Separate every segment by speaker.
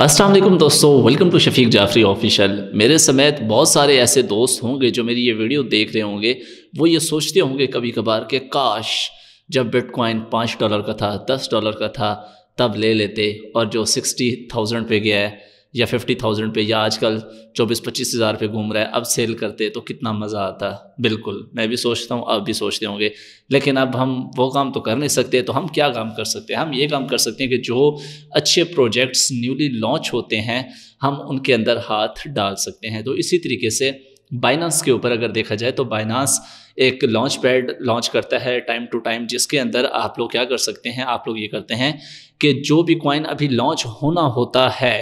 Speaker 1: असलम दोस्तों welcome to Shafiq Jafri official मेरे समेत बहुत सारे ऐसे दोस्त होंगे जो मेरी ये वीडियो देख रहे होंगे वो ये सोचते होंगे कभी कभार कि काश जब बिटकॉइन पाँच डॉलर का था दस डॉलर का था तब ले लेते और जो सिक्सटी थाउजेंड पे गया है या फिफ्टी थाउजेंड पे या आजकल चौबीस पच्चीस हज़ार पे घूम रहा है अब सेल करते तो कितना मज़ा आता बिल्कुल मैं भी सोचता हूँ आप भी सोचते होंगे लेकिन अब हम वो काम तो कर नहीं सकते तो हम क्या काम कर सकते हैं हम ये काम कर सकते हैं कि जो अच्छे प्रोजेक्ट्स न्यूली लॉन्च होते हैं हम उनके अंदर हाथ डाल सकते हैं तो इसी तरीके से बाइनास के ऊपर अगर देखा जाए तो बाइनास एक लॉन्च पैड लॉन्च करता है टाइम टू टाइम जिसके अंदर आप लोग क्या कर सकते हैं आप लोग ये करते हैं कि जो भी कॉइन अभी लॉन्च होना होता है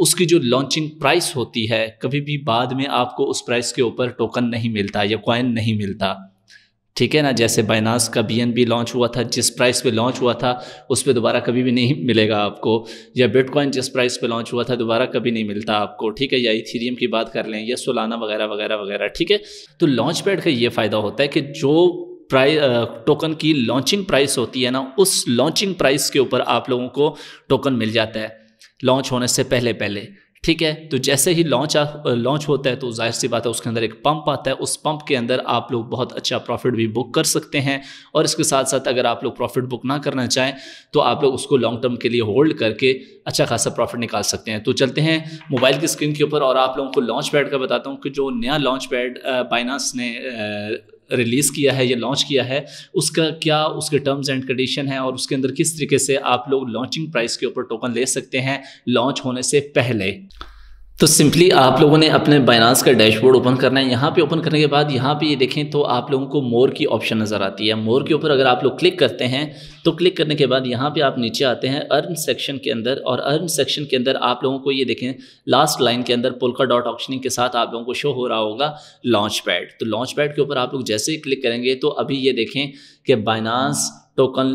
Speaker 1: उसकी जो लॉन्चिंग प्राइस होती है कभी भी बाद में आपको उस प्राइस के ऊपर टोकन नहीं मिलता या कॉइन नहीं मिलता ठीक है ना जैसे बाइनास का बी लॉन्च हुआ था जिस प्राइस पे लॉन्च हुआ था उस पर दोबारा कभी भी नहीं मिलेगा आपको या बिटकॉइन जिस प्राइस पे लॉन्च हुआ था दोबारा कभी नहीं मिलता आपको ठीक है या इथीरियम की बात कर लें या सोलाना वगैरह वगैरह वगैरह ठीक है तो लॉन्च पैड का ये फ़ायदा होता है कि जो प्राइस टोकन की लॉन्चिंग प्राइस होती है ना उस लॉन्चिंग प्राइस के ऊपर आप लोगों को टोकन मिल जाता है लॉन्च होने से पहले पहले ठीक है तो जैसे ही लॉन्च लॉन्च होता है तो जाहिर सी बात है उसके अंदर एक पंप आता है उस पंप के अंदर आप लोग बहुत अच्छा प्रॉफिट भी बुक कर सकते हैं और इसके साथ साथ अगर आप लोग प्रॉफिट बुक ना करना चाहें तो आप लोग उसको लॉन्ग टर्म के लिए होल्ड करके अच्छा खासा प्रॉफिट निकाल सकते हैं तो चलते हैं मोबाइल की स्क्रीन के ऊपर और आप लोगों को लॉन्च पैड का बताता हूँ कि जो नया लॉन्च पैड बाइनास ने रिलीज़ किया है या लॉन्च किया है उसका क्या उसके टर्म्स एंड कंडीशन है और उसके अंदर किस तरीके से आप लोग लॉन्चिंग प्राइस के ऊपर टोकन ले सकते हैं लॉन्च होने से पहले तो सिंपली आप लोगों ने अपने बाइनास का डैशबोर्ड ओपन करना है यहाँ पे ओपन करने के बाद यहाँ पे ये यह देखें तो आप लोगों को मोर की ऑप्शन नज़र आती है मोर के ऊपर अगर आप लोग क्लिक करते हैं तो क्लिक करने के बाद यहाँ पे आप नीचे आते हैं अर्न सेक्शन के अंदर और अर्न सेक्शन के अंदर आप लोगों को ये देखें लास्ट लाइन के अंदर पोलका डॉट ऑप्शनिंग के साथ आप लोगों को शो हो रहा होगा लॉन्च पैड तो लॉन्च पैड के ऊपर आप लोग जैसे ही क्लिक करेंगे तो अभी ये देखें कि बाइनास टोकन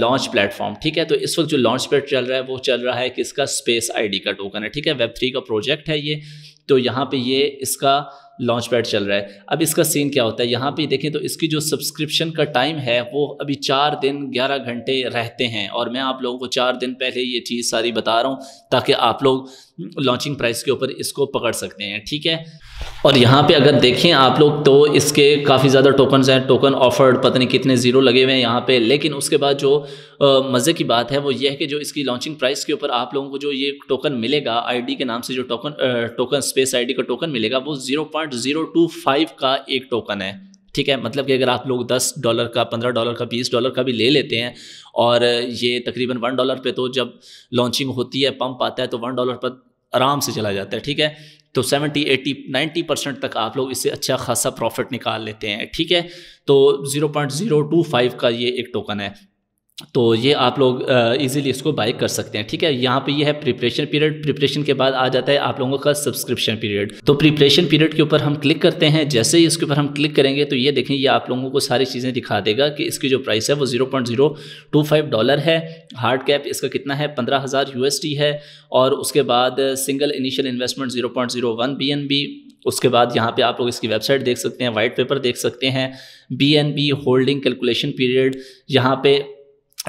Speaker 1: लॉन्च प्लेटफॉर्म ठीक है तो इस वक्त जो लॉन्च पैड चल रहा है वो चल रहा है कि इसका स्पेस आईडी का टोकन है ठीक है वेब थ्री का प्रोजेक्ट है ये तो यहाँ पे ये इसका लॉन्च पैड चल रहा है अब इसका सीन क्या होता है यहाँ पे देखें तो इसकी जो सब्सक्रिप्शन का टाइम है वो अभी चार दिन ग्यारह घंटे रहते हैं और मैं आप लोगों को चार दिन पहले ये चीज़ सारी बता रहा हूँ ताकि आप लोग लॉन्चिंग प्राइस के ऊपर इसको पकड़ सकते हैं ठीक है और यहाँ पे अगर देखें आप लोग तो इसके काफ़ी ज़्यादा टोकन हैं टोकन ऑफर्ड पता नहीं कितने ज़ीरो लगे हुए हैं यहाँ पे लेकिन उसके बाद जो मज़े की बात है वो ये है कि जो इसकी लॉन्चिंग प्राइस के ऊपर आप लोगों को जो ये टोकन मिलेगा आईडी के नाम से जो टोकन टोकन स्पेस आईडी का टोकन मिलेगा वो zero point point zero two five का एक टोकन है ठीक है मतलब कि अगर आप लोग दस डॉलर का पंद्रह डॉलर का बीस डॉलर का भी ले लेते हैं और ये तकरीबन वन डॉलर पे तो जब लॉन्चिंग होती है पंप आता है तो वन डॉलर पर आराम से चला जाता है ठीक है तो 70, 80, 90 परसेंट तक आप लोग इससे अच्छा खासा प्रॉफिट निकाल लेते हैं ठीक है तो 0.025 का ये एक टोकन है तो ये आप लोग इजीली इसको बाई कर सकते हैं ठीक है यहाँ पे ये है प्रिपरेशन पीरियड प्रिपरेशन के बाद आ जाता है आप लोगों का सब्सक्रिप्शन पीरियड तो प्रिपरेशन पीरियड के ऊपर हम क्लिक करते हैं जैसे ही इसके ऊपर हम क्लिक करेंगे तो ये देखें ये आप लोगों को सारी चीज़ें दिखा देगा कि इसकी जो प्राइस है वो ज़ीरो डॉलर है हार्ड कैप इसका कितना है पंद्रह हज़ार है और उसके बाद single initial investment zero point उसके बाद यहाँ पे आप लोग इसकी वेबसाइट देख सकते हैं वाइट पेपर देख सकते हैं बी होल्डिंग कैलकुलेशन पीरियड यहाँ पे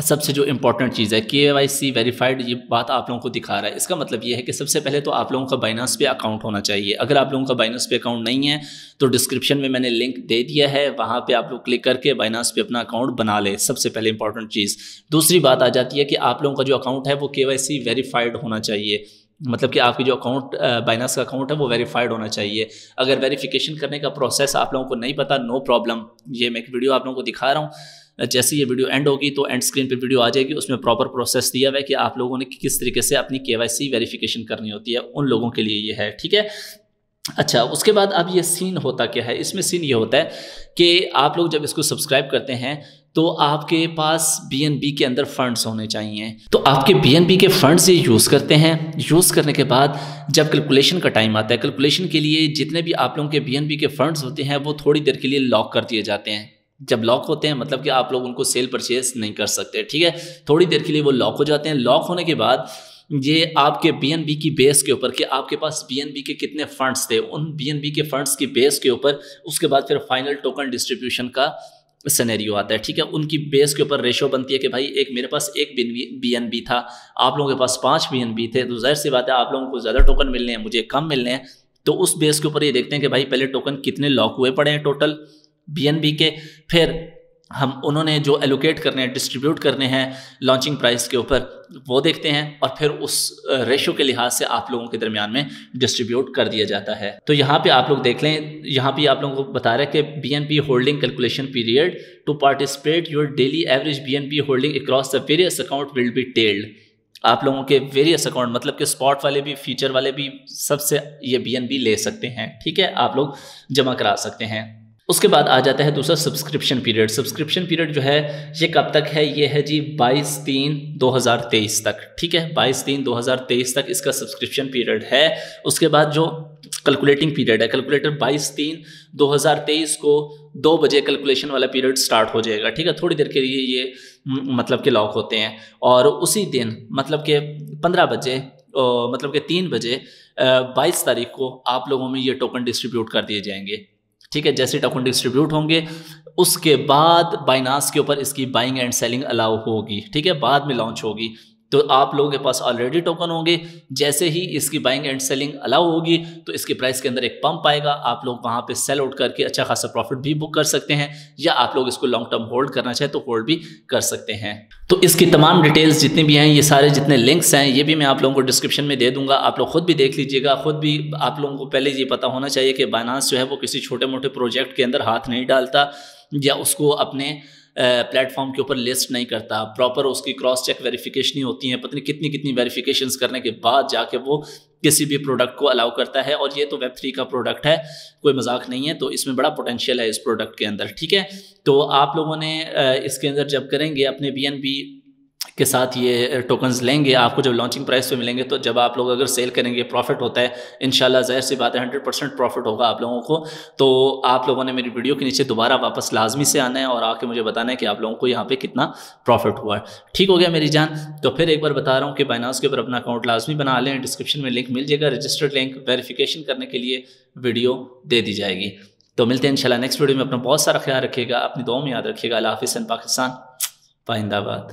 Speaker 1: सबसे जो इम्पोर्टेंट चीज़ है के वाई सी वेरीफाइड ये बात आप लोगों को दिखा रहा है इसका मतलब ये है कि सबसे पहले तो आप लोगों का बाइनास पे अकाउंट होना चाहिए अगर आप लोगों का बाइनास पे अकाउंट नहीं है तो डिस्क्रिप्शन में मैंने लिंक दे दिया है वहाँ पे आप लोग क्लिक करके बाइनास पे अपना अकाउंट बना ले सबसे पहले इंपॉर्टेंट चीज़ दूसरी बात आ जाती है कि आप लोगों का जो अकाउंट है वो के वाई सी वेरीफाइड होना चाहिए मतलब कि आपकी जो अकाउंट बाइनास का अकाउंट है वो वेरीफाइड होना चाहिए अगर वेरीफिकेशन करने का प्रोसेस आप लोगों को नहीं पता नो प्रॉब्लम ये मैं एक वीडियो आप लोगों को दिखा रहा हूँ जैसे ये वीडियो एंड होगी तो एंड स्क्रीन पे वीडियो आ जाएगी उसमें प्रॉपर प्रोसेस दिया हुआ है कि आप लोगों ने किस तरीके से अपनी के वेरिफिकेशन करनी होती है उन लोगों के लिए ये है ठीक है अच्छा उसके बाद अब ये सीन होता क्या है इसमें सीन ये होता है कि आप लोग जब इसको सब्सक्राइब करते हैं तो आपके पास बी के अंदर फंड्स होने चाहिए तो आपके बी के फंड्स ये यूज़ करते हैं यूज़ करने के बाद जब कैलकुलेशन का टाइम आता है कैलकुलेशन के लिए जितने भी आप लोगों के बी के फंड्स होते हैं वो थोड़ी देर के लिए लॉक कर दिए जाते हैं जब लॉक होते हैं मतलब कि आप लोग उनको सेल परचेज नहीं कर सकते ठीक है थोड़ी देर के लिए वो लॉक हो जाते हैं लॉक होने के बाद ये आपके बी की बेस के ऊपर कि आपके पास बी के कितने फंड्स थे उन बी के फंड्स की बेस के ऊपर उसके बाद फिर फाइनल टोकन डिस्ट्रीब्यूशन का सनेरियो आता है ठीक है उनकी बेस के ऊपर रेशो बनती है कि भाई एक मेरे पास एक बी एन बी था आप लोगों के पास पाँच बी एन बी थे तो जाहिर सी बात है आप लोगों को ज़्यादा टोकन मिलने हैं मुझे कम मिलने हैं तो उस बेस के ऊपर ये देखते हैं कि भाई पहले टोकन कितने लॉक हुए पड़े हैं टोटल बी के फिर हम उन्होंने जो एलोकेट करने हैं डिस्ट्रीब्यूट करने हैं लॉन्चिंग प्राइस के ऊपर वो देखते हैं और फिर उस रेशो के लिहाज से आप लोगों के दरमियान में डिस्ट्रीब्यूट कर दिया जाता है तो यहाँ पे आप लोग देख लें यहाँ पे आप लोगों को बता रहा है कि BNP holding calculation period to participate your daily average B holding across the various account will be tallied आप लोगों के वेरियस अकाउंट मतलब कि स्पॉट वाले भी फीचर वाले भी सबसे ये बी ले सकते हैं ठीक है आप लोग जमा करा सकते हैं उसके बाद आ जाता है दूसरा सब्सक्रिप्शन पीरियड सब्सक्रिप्शन पीरियड जो है ये कब तक है ये है जी 22 तीन 2023 तक ठीक है 22 तीन 2023 तक इसका सब्सक्रिप्शन पीरियड है उसके बाद जो कैलकुलेटिंग पीरियड है कैलकुलेटर 22 तीन 2023 को दो बजे कैलकुलेशन वाला पीरियड स्टार्ट हो जाएगा ठीक है थोड़ी देर के लिए ये मतलब के लॉक होते हैं और उसी दिन मतलब के पंद्रह बजे मतलब के तीन बजे बाईस तारीख को आप लोगों में ये टोकन डिस्ट्रीब्यूट कर दिए जाएंगे ठीक है जैसे टोकन डिस्ट्रीब्यूट होंगे उसके बाद बाइनास के ऊपर इसकी बाइंग एंड सेलिंग अलाउ होगी ठीक है बाद में लॉन्च होगी तो आप लोगों के पास ऑलरेडी टोकन होंगे जैसे ही इसकी बाइंग एंड सेलिंग अलाउ होगी तो इसके प्राइस के अंदर एक पंप आएगा आप लोग वहाँ पे सेल आउट करके अच्छा खासा प्रॉफिट भी बुक कर सकते हैं या आप लोग इसको लॉन्ग टर्म होल्ड करना चाहे तो होल्ड भी कर सकते हैं तो इसकी तमाम डिटेल्स जितनी भी हैं ये सारे जितने लिंक्स हैं ये भी मैं आप लोगों को डिस्क्रिप्शन में दे दूंगा आप लोग खुद भी देख लीजिएगा खुद भी आप लोगों को पहले ये पता होना चाहिए कि बाइनास जो है वो किसी छोटे मोटे प्रोजेक्ट के अंदर हाथ नहीं डालता या उसको अपने प्लेटफॉर्म के ऊपर लिस्ट नहीं करता प्रॉपर उसकी क्रॉस चेक वेरिफिकेशन ही होती है पता नहीं कितनी कितनी वेरिफिकेशन करने के बाद जाके वो किसी भी प्रोडक्ट को अलाउ करता है और ये तो वेब थ्री का प्रोडक्ट है कोई मजाक नहीं है तो इसमें बड़ा पोटेंशियल है इस प्रोडक्ट के अंदर ठीक है तो आप लोगों ने इसके अंदर जब करेंगे अपने बी एन बी के साथ ये टोकन्स लेंगे आपको जब लॉन्चिंग प्राइस पे मिलेंगे तो जब आप लोग अगर सेल करेंगे प्रॉफिट होता है इन जाहिर सी बात है हंड्रेड परसेंट प्रॉफिट होगा आप लोगों को तो आप लोगों ने मेरी वीडियो के नीचे दोबारा वापस लाजमी से आना है और आके मुझे बताना है कि आप लोगों को यहाँ पे कितना प्रॉफिट हुआ है ठीक हो गया मेरी जान तो फिर एक बार बता रहा हूँ कि बाइनास के ऊपर अपना अकाउंट लाजमी बना लें डिस्क्रिप्शन में लिंक मिल जाएगा रजिस्टर्ड लिंक वेरीफिकेशन करने के लिए वीडियो दे दी जाएगी तो मिलते हैं इनशाला नेक्स्ट वीडियो में अपना बहुत सारा ख्याल रखिएगा अपनी दो में याद रखिएगा अला हाफिसन पाकिस्तान पाइंदाबाद